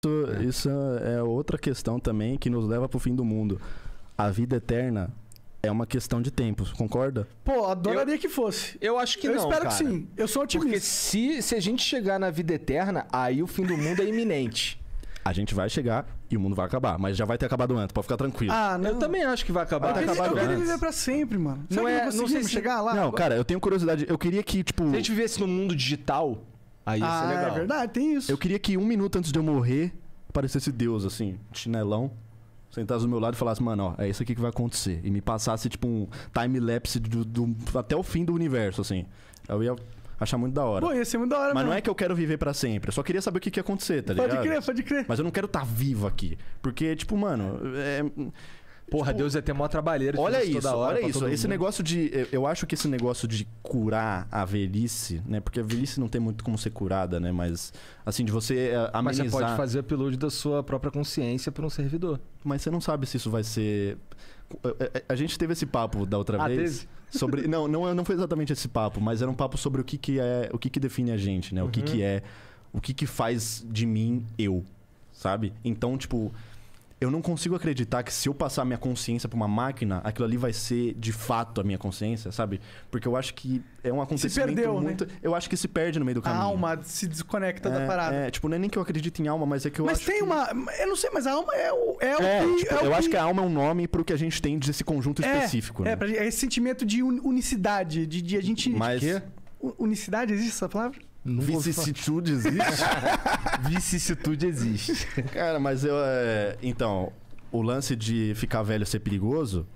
isso, é. isso é outra questão também que nos leva pro fim do mundo. A vida eterna é uma questão de tempo, concorda? Pô, adoraria eu, que fosse. Eu acho que eu não. Eu espero cara. que sim. Eu sou otimista. Porque se, se a gente chegar na vida eterna, aí o fim do mundo é iminente. A gente vai chegar e o mundo vai acabar, mas já vai ter acabado antes, pode ficar tranquilo. Ah, não. Eu também acho que vai acabar. Vai eu queria viver pra sempre, mano. Será não é, não sei se... chegar lá. Não, cara, eu tenho curiosidade. Eu queria que, tipo. Se a gente vivesse no mundo digital, Aí ah, isso é legal. É verdade, tem isso. Eu queria que um minuto antes de eu morrer, aparecesse Deus, assim, chinelão, sentasse do meu lado e falasse, mano, ó, é isso aqui que vai acontecer. E me passasse, tipo, um time-lapse do, do, até o fim do universo, assim. Eu ia achar muito da hora. Pô, ia ser muito da hora, Mas não é que eu quero viver para sempre. Eu só queria saber o que, que ia acontecer, tá pode ligado? Pode crer, pode crer. Mas eu não quero estar tá vivo aqui. Porque, tipo, mano, é... Porra, tipo, Deus ia ter mó trabalheiro. Olha isso, olha isso. Esse mundo. negócio de. Eu acho que esse negócio de curar a velhice, né? Porque a velhice não tem muito como ser curada, né? Mas, assim, de você amenizar... Eh, mas você pode fazer upload da sua própria consciência para um servidor. Mas você não sabe se isso vai ser. Eh, eh, a gente teve esse papo da outra ah, vez. Teve? Sobre... Não, não, não foi exatamente esse papo, mas era um papo sobre o que, que é. O que, que define a gente, né? Uhum. O que, uhum. que é. O que, que faz de mim eu, sabe? Então, tipo eu não consigo acreditar que se eu passar minha consciência para uma máquina, aquilo ali vai ser de fato a minha consciência, sabe? Porque eu acho que é um acontecimento se perdeu, né? muito. Né? Eu acho que se perde no meio do caminho. A alma se desconecta é, da parada. É, tipo, não é nem que eu acredito em alma, mas é que eu mas acho. Mas tem uma. Eu não sei, mas a alma é o. É, é o que, tipo, é eu o acho que... a alma é um nome pro que a gente tem desse conjunto é, específico. Né? É, né? é esse sentimento de unicidade, de, de a gente. Mas... Unicidade, existe essa palavra? Não Vicissitude existe? Vicissitude existe. Cara, mas eu. É... Então, o lance de ficar velho ser perigoso.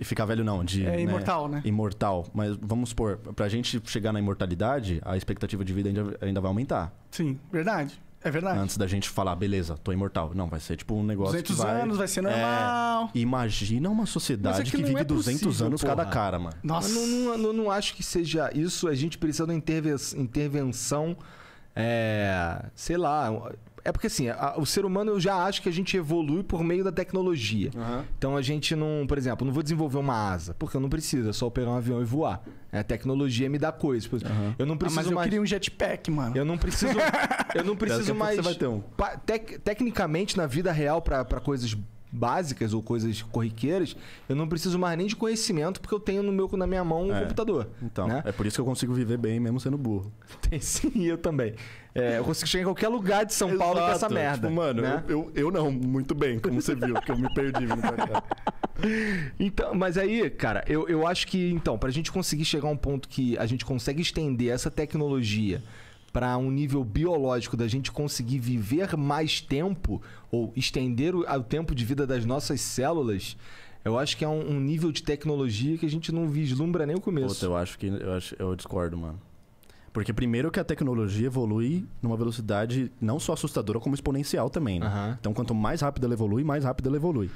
E ficar velho não, de. É né, imortal, né? né? Imortal. Mas vamos supor, pra gente chegar na imortalidade, a expectativa de vida ainda, ainda vai aumentar. Sim, verdade. É verdade. Antes da gente falar, beleza, tô imortal. Não, vai ser tipo um negócio 200 vai... anos, vai ser normal. É... imagina uma sociedade é que vive é 200 possível, anos porra. cada cara, mano. Nossa. Eu não, não, não, acho que seja isso. A gente precisa de uma intervenção, é... sei lá é porque assim, a, o ser humano eu já acho que a gente evolui por meio da tecnologia. Uhum. Então a gente não, por exemplo, não vou desenvolver uma asa, porque eu não preciso, é só pegar um avião e voar. É, a tecnologia me dá coisas. Uhum. Eu não preciso ah, mas eu queria um jetpack, mano. Eu não preciso. eu não preciso mais. Você vai ter um. Pa... Tec... Tecnicamente, na vida real, para coisas básicas ou coisas corriqueiras, eu não preciso mais nem de conhecimento, porque eu tenho no meu, na minha mão um é, computador. Então, né? é por isso que eu consigo viver bem, mesmo sendo burro. Tem sim, eu também. É, eu consigo chegar em qualquer lugar de São Exato. Paulo com essa tipo, merda. Tipo, mano, né? eu, eu, eu, não, muito bem, como você viu, porque eu me perdi. então, mas aí, cara, eu, eu acho que, então, pra gente conseguir chegar a um ponto que a gente consegue estender essa tecnologia para um nível biológico da gente conseguir viver mais tempo ou estender o, o tempo de vida das nossas células, eu acho que é um, um, nível de tecnologia que a gente não vislumbra nem o começo. Puta, eu acho que eu, acho, eu discordo, mano. Porque primeiro que a tecnologia evolui numa velocidade não só assustadora, como exponencial também, né? uhum. Então, quanto mais rápido ela evolui, mais rápido ela evolui.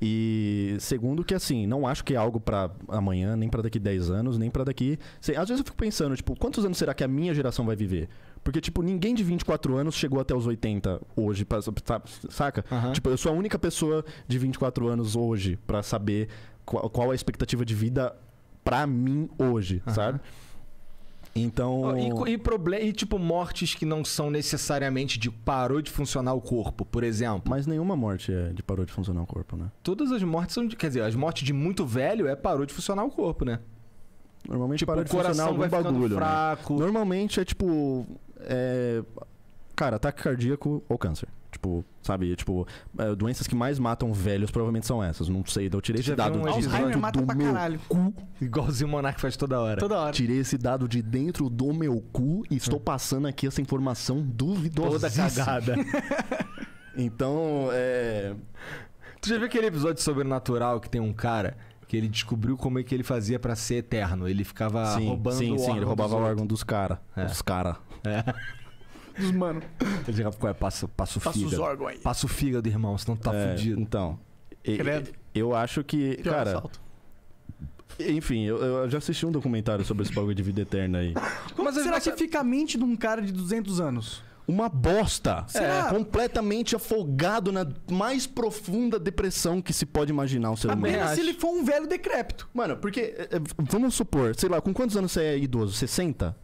E segundo que assim, não acho que é algo para amanhã, nem para daqui 10 anos, nem para daqui. Às vezes eu fico pensando, tipo, quantos anos será que a minha geração vai viver? Porque, tipo, ninguém de 24 anos chegou até os 80 hoje, pra, saca? Uhum. Tipo, eu sou a única pessoa de 24 anos hoje para saber qual, qual, a expectativa de vida para mim hoje, uhum. sabe? Então. Oh, e, e, problem, e tipo, mortes que não são necessariamente de parou de funcionar o corpo, por exemplo. Mas nenhuma morte é de parou de funcionar o corpo, né? Todas as mortes são de. Quer dizer, as mortes de muito velho é parou de funcionar o corpo, né? Normalmente tipo, parou de funcionar algum bagulho. Né? Fraco. Né? Normalmente é tipo. É... Cara, ataque cardíaco ou câncer. Tipo, sabe? Tipo, é, doenças que mais matam velhos provavelmente são essas. Não sei, eu tirei Você esse dado um de dentro mata do pra meu caralho. cu. Igualzinho o Monark faz toda hora. Toda hora. Tirei esse dado de dentro do meu cu e estou hum. passando aqui essa informação duvidosa. Toda cagada. então, é... Tu já viu aquele episódio sobrenatural que tem um cara que ele descobriu como é que ele fazia para ser eterno? Ele ficava sim, roubando sim, o órgão Sim, sim, ele roubava o órgão dos caras. É. Os caras. É. dos mano. Tá é? Passa, passa o fígado. Passa os órgãos aí. Passa o fígado, irmão, senão tá é, fudido. Então. eu acho que. Pior cara. Assalto. Enfim, eu, eu, já assisti um documentário sobre esse bagulho de vida eterna aí. Como Mas será é que fica a mente de um cara de 200 anos? Uma bosta. Será? É, completamente afogado na mais profunda depressão que se pode imaginar o ser humano. Apenas se ele for um velho decrépito. Mano, porque, é, é, vamos supor, sei lá, com quantos anos você é idoso? 60?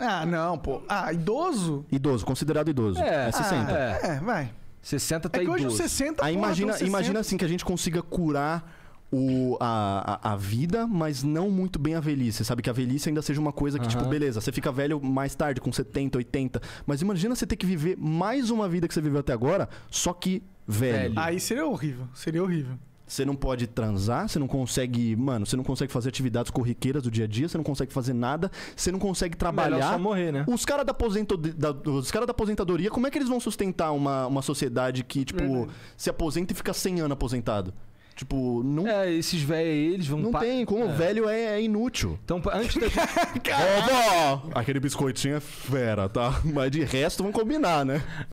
Ah, não, pô. Ah, idoso? Idoso, considerado idoso. É, é 60. Ah, é. é, vai. 60 tá é que hoje idoso. Hoje 60, Aí porra, imagina, 60. imagina assim que a gente consiga curar o, a, a, a, vida, mas não muito bem a velhice. Sabe que a velhice ainda seja uma coisa que, tipo, beleza, você fica velho mais tarde, com 70, 80. Mas imagina você ter que viver mais uma vida que você viveu até agora, só que velho. velho. Aí seria horrível, seria horrível. Você não pode transar, você não consegue, mano, você não consegue fazer atividades corriqueiras do dia a dia, você não consegue fazer nada, você não consegue é trabalhar. só morrer, né? Os caras da, aposento, da, os cara da aposentadoria, como é que eles vão sustentar uma, uma sociedade que, tipo, se aposenta e fica 100 anos aposentado? Tipo, não. É, esses velhos aí, eles vão. Não pa... tem, como é. velho é, é, inútil. Então, antes da gente. Aquele biscoitinho é fera, tá? Mas de resto, vamos combinar, né?